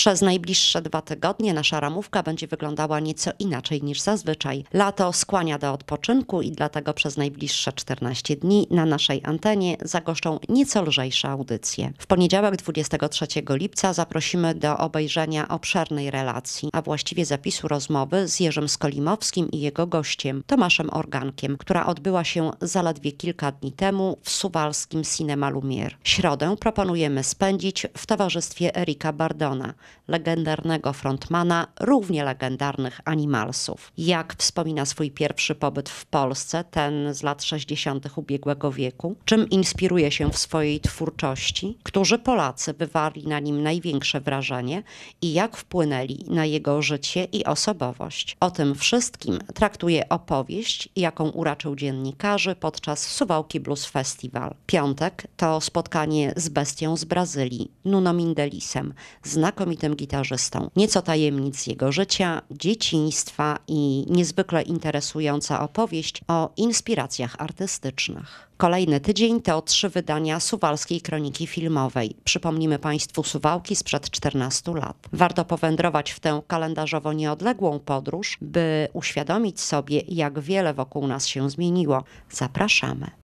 Przez najbliższe dwa tygodnie nasza ramówka będzie wyglądała nieco inaczej niż zazwyczaj. Lato skłania do odpoczynku i dlatego przez najbliższe 14 dni na naszej antenie zagoszczą nieco lżejsze audycje. W poniedziałek 23 lipca zaprosimy do obejrzenia obszernej relacji, a właściwie zapisu rozmowy z Jerzym Skolimowskim i jego gościem, Tomaszem Organkiem, która odbyła się zaledwie kilka dni temu w suwalskim Cinema Lumière. Środę proponujemy spędzić w towarzystwie Erika Bardona, legendarnego frontmana, równie legendarnych animalsów. Jak wspomina swój pierwszy pobyt w Polsce, ten z lat 60. ubiegłego wieku, czym inspiruje się w swojej twórczości, którzy Polacy wywarli na nim największe wrażenie i jak wpłynęli na jego życie i osobowość. O tym wszystkim traktuje opowieść, jaką uraczył dziennikarzy podczas Suwałki Blues Festival. Piątek to spotkanie z bestią z Brazylii, Nuno Mindelisem, znakomitym znakomitym gitarzystą. Nieco tajemnic jego życia, dzieciństwa i niezwykle interesująca opowieść o inspiracjach artystycznych. Kolejny tydzień to trzy wydania Suwalskiej Kroniki Filmowej. Przypomnimy Państwu Suwałki sprzed 14 lat. Warto powędrować w tę kalendarzowo nieodległą podróż, by uświadomić sobie, jak wiele wokół nas się zmieniło. Zapraszamy.